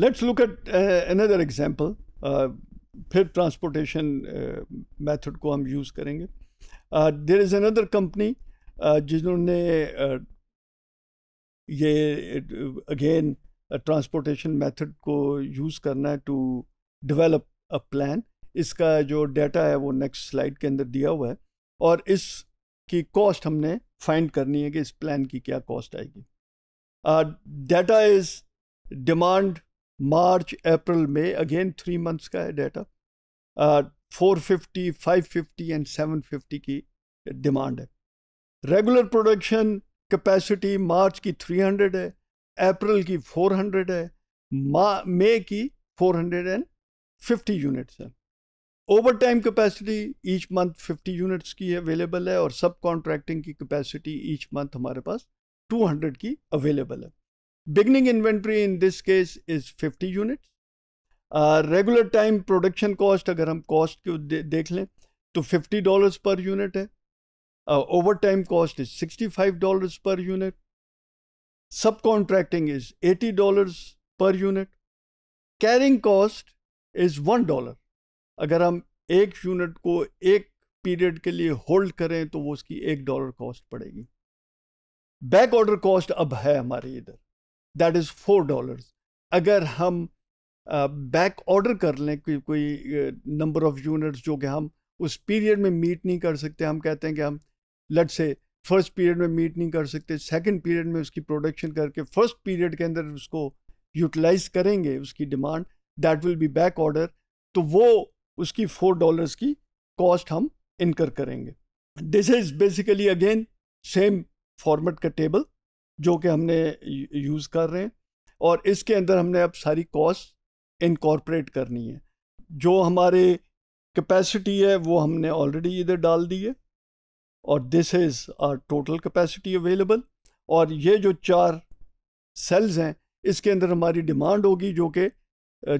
let's look at another example फिर transportation method uh, को हम यूज़ करेंगे देर इज़ अनदर कंपनी जिन्होंने uh, ये अगेन ट्रांसपोर्टेशन मेथड को यूज़ करना है टू डेवलप अ प्लान इसका जो डाटा है वो नेक्स्ट स्लाइड के अंदर दिया हुआ है और इस की कॉस्ट हमने फाइंड करनी है कि इस प्लान की क्या कॉस्ट आएगी data is demand March April में अगेन थ्री मंथ्स का है data four fifty five fifty and seven fifty की डिमांड है रेगुलर प्रोडक्शन कैपेसिटी मार्च की थ्री हंड्रेड है अप्रैल की फोर हंड्रेड है मे की four hundred and fifty units है over time capacity each month fifty units की अवेलेबल है और सब कॉन्ट्रैक्टिंग की कैपेसिटी ईच मंथ हमारे पास टू हंड्रेड की अवेलेबल है beginning inventory in this case is 50 unit regular time production cost अगर हम कॉस्ट दे, देख लें तो फिफ्टी डॉलर्स पर यूनिट है over time cost is sixty five dollars per unit subcontracting is eighty dollars per unit carrying cost is one dollar अगर हम एक यूनिट को एक पीरियड के लिए होल्ड करें तो वो उसकी एक डॉलर कॉस्ट पड़ेगी बैक ऑर्डर कॉस्ट अब है हमारे इधर दैट इज़ फोर डॉलर्स अगर हम बैक uh, ऑर्डर कर लें कि कोई नंबर ऑफ़ यूनिट्स जो कि हम उस पीरियड में मीट नहीं कर सकते हम कहते हैं कि हम लट से फर्स्ट पीरियड में मीट नहीं कर सकते सेकंड पीरियड में उसकी प्रोडक्शन करके फर्स्ट पीरियड के अंदर उसको यूटिलाइज करेंगे उसकी demand that will be back order तो वो उसकी फोर डॉलर्स की कॉस्ट हम इनकर करेंगे this is basically again same format का टेबल जो कि हमने यूज़ कर रहे हैं और इसके अंदर हमने अब सारी कॉस्ट इनकॉर्पोरेट करनी है जो हमारे कैपेसिटी है वो हमने ऑलरेडी इधर डाल दी है और this is our total capacity available और ये जो चार सेल्स हैं इसके अंदर हमारी डिमांड होगी जो कि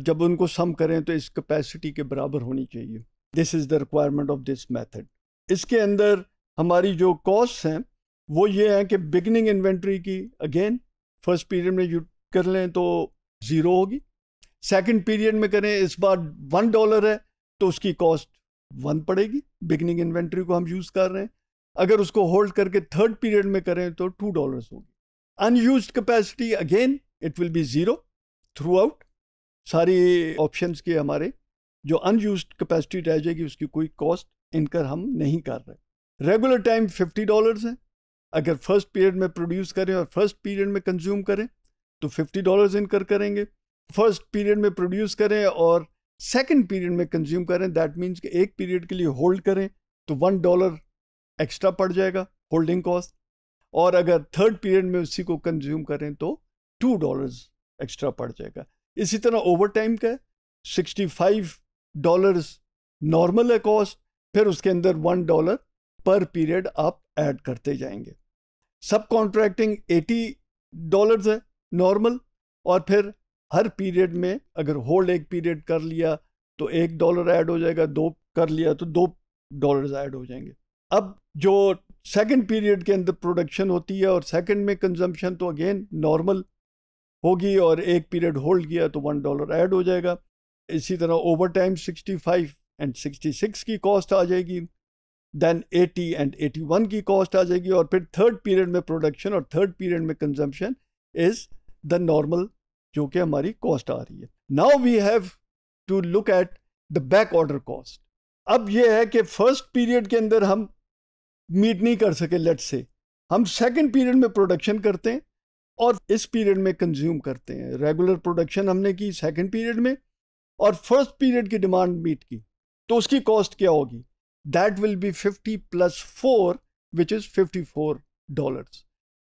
जब उनको सम करें तो इस कैपेसिटी के बराबर होनी चाहिए this is the requirement of this method इसके अंदर हमारी जो कॉस्ट हैं वो ये है कि बिगनिंग इन्वेंट्री की अगेन फर्स्ट पीरियड में यू कर लें तो ज़ीरो होगी सेकंड पीरियड में करें इस बार वन डॉलर है तो उसकी कॉस्ट वन पड़ेगी बिगनिंग इन्वेंट्री को हम यूज़ कर रहे हैं अगर उसको होल्ड करके थर्ड पीरियड में करें तो टू डॉलर्स होगी unused capacity again it will be zero throughout सारी ऑप्शंस के हमारे जो अनयूज कैपेसिटी रह जाएगी उसकी कोई कॉस्ट इनकर हम नहीं कर रहे रेगुलर टाइम फिफ्टी डॉलर्स है अगर फर्स्ट पीरियड में प्रोड्यूस करें और फर्स्ट पीरियड में कंज्यूम करें तो फिफ्टी डॉलर्स इनकर करेंगे फर्स्ट पीरियड में प्रोड्यूस करें और सेकेंड पीरियड में कंज्यूम करें दैट मीन्स कि एक पीरियड के लिए होल्ड करें तो वन डॉलर एक्स्ट्रा पड़ जाएगा होल्डिंग कॉस्ट और अगर थर्ड पीरियड में उसी को कंज्यूम करें तो टू डॉलर्स एक्स्ट्रा पड़ जाएगा इसी तरह ओवर टाइम का सिक्सटी फाइव डॉलर्स नॉर्मल है कॉस्ट फिर उसके अंदर वन डॉलर पर पीरियड आप ऐड करते जाएंगे सब कॉन्ट्रैक्टिंग एटी डॉलर्स है नॉर्मल और फिर हर पीरियड में अगर होल्ड एक पीरियड कर लिया तो एक डॉलर ऐड हो जाएगा दो कर लिया तो दो डॉलर्स ऐड हो जाएंगे अब जो सेकंड पीरियड के अंदर प्रोडक्शन होती है और सेकंड में कंजम्पशन तो अगेन नॉर्मल होगी और एक पीरियड होल्ड किया तो वन डॉलर ऐड हो जाएगा इसी तरह over time sixty five and sixty six की कॉस्ट आ जाएगी देन 80 एंड 81 की कॉस्ट आ जाएगी और फिर थर्ड पीरियड में प्रोडक्शन और थर्ड पीरियड में कंजम्पशन इज द नॉर्मल जो कि हमारी कॉस्ट आ रही है now we have to look at the back order cost अब यह है कि फर्स्ट पीरियड के अंदर हम मीट नहीं कर सके लेट से हम सेकेंड पीरियड में प्रोडक्शन करते हैं और इस पीरियड में कंज्यूम करते हैं रेगुलर प्रोडक्शन हमने की सेकेंड पीरियड में और फर्स्ट पीरियड की डिमांड मीट की तो उसकी कॉस्ट क्या होगी will be fifty 50 four 4 is fifty 54 dollar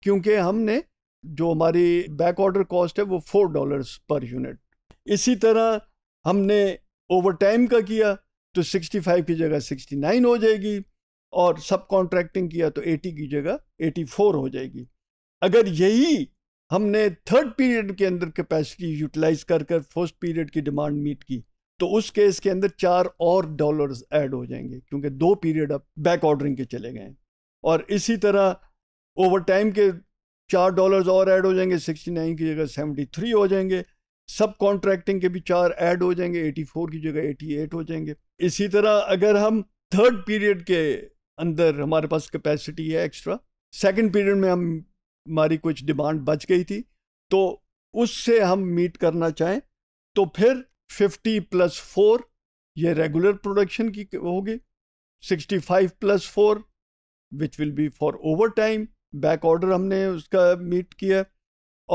क्योंकि हमने जो हमारी बैक ऑर्डर कॉस्ट है वो फोर डॉलर्स पर यूनिट इसी तरह हमने ओवर टाइम का किया तो 65 की जगह 69 हो जाएगी और सब कॉन्ट्रैक्टिंग किया तो 80 की जगह 84 हो जाएगी अगर यही हमने थर्ड पीरियड के अंदर कैपेसिटी यूटिलाइज कर कर फर्स्ट पीरियड की डिमांड मीट की तो उस केस के अंदर चार और डॉलर्स ऐड हो जाएंगे क्योंकि दो पीरियड अब बैक ऑर्डरिंग के चले गए और इसी तरह ओवर टाइम के चार डॉलर्स और ऐड हो जाएंगे सिक्सटी नाइन की जगह सेवेंटी थ्री हो जाएंगे सब कॉन्ट्रैक्टिंग के भी चार ऐड हो जाएंगे एटी फोर की जगह एटी एट हो जाएंगे इसी तरह अगर हम थर्ड पीरियड के अंदर हमारे पास कैपेसिटी है एक्स्ट्रा सेकंड पीरियड में हम हमारी कुछ डिमांड बच गई थी तो उससे हम मीट करना चाहें तो फिर फिफ्टी प्लस फोर ये रेगुलर प्रोडक्शन की होगी sixty five plus four which will be for over time back order हमने उसका मीट किया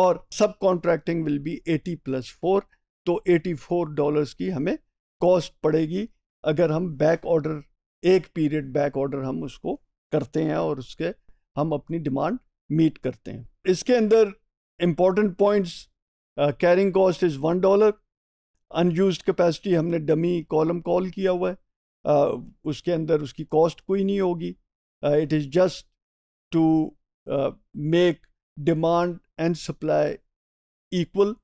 और subcontracting will be eighty plus four तो एटी फोर डॉलर्स की हमें कॉस्ट पड़ेगी अगर हम बैक ऑर्डर एक पीरियड बैक ऑर्डर हम उसको करते हैं और उसके हम अपनी डिमांड मीट करते हैं इसके अंदर important points carrying cost is one dollar unused capacity हमने डमी कॉलम कॉल किया हुआ है uh, उसके अंदर उसकी कॉस्ट कोई नहीं होगी it is just to make demand and supply equal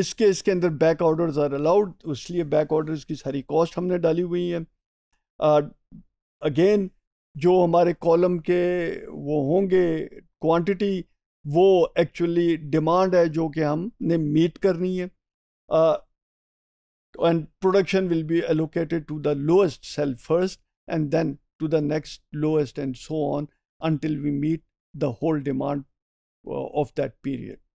इसके इसके अंदर बैक ऑर्डर्स आर अलाउड इसलिए बैक ऑर्डर्स की सारी कॉस्ट हमने डाली हुई है अगेन uh, जो हमारे कॉलम के वो होंगे क्वांटिटी वो एक्चुअली डिमांड है जो कि हमने मीट करनी है and production will be allocated to the lowest cell first and then to the next lowest and so on until we meet the whole demand of that period